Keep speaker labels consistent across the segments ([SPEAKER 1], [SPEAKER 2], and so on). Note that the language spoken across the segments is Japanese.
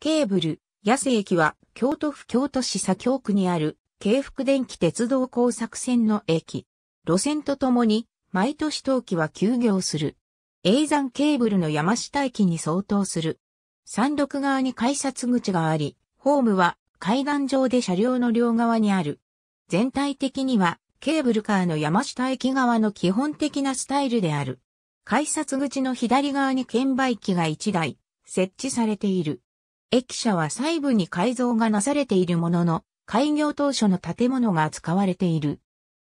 [SPEAKER 1] ケ
[SPEAKER 2] ーブル、八瀬駅は、京都府京都市左京区にある、京福電気鉄道工作線の駅。路線とともに、毎年冬季は休業する。永山ケーブルの山下駅に相当する。山麓側に改札口があり、ホームは階段上で車両の両側にある。全体的にはケーブルカーの山下駅側の基本的なスタイルである。改札口の左側に券売機が1台設置されている。駅舎は細部に改造がなされているものの、開業当初の建物が使われている。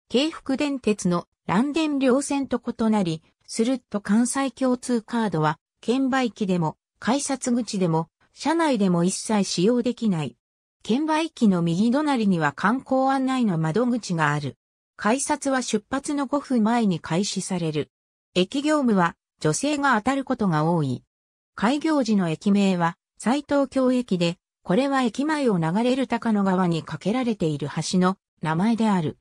[SPEAKER 2] 京福電鉄の乱電両線と異なり、スルッと関西共通カードは、券売機でも、改札口でも、車内でも一切使用できない。券売機の右隣には観光案内の窓口がある。改札は出発の5分前に開始される。駅業務は女性が当たることが多い。開業時の駅名は斎藤京駅で、これは駅前を流れる高野川に架けられている橋の名前である。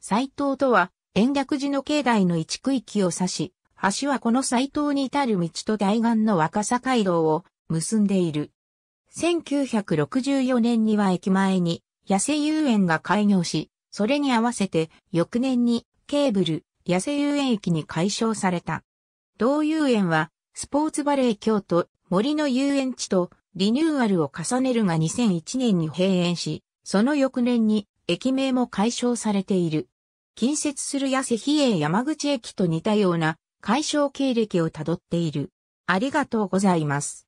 [SPEAKER 2] 斎藤とは、延暦寺の境内の一区域を指し、橋はこの斎藤に至る道と対岸の若狭街道を結んでいる。1964年には駅前に野生遊園が開業し、それに合わせて翌年にケーブル野生遊園駅に改称された。同遊園はスポーツバレー京都森の遊園地とリニューアルを重ねるが2001年に閉園し、その翌年に駅名も解消されている。近接する八瀬比叡山口駅と似たような解消経歴をたどっている。ありがとうございます。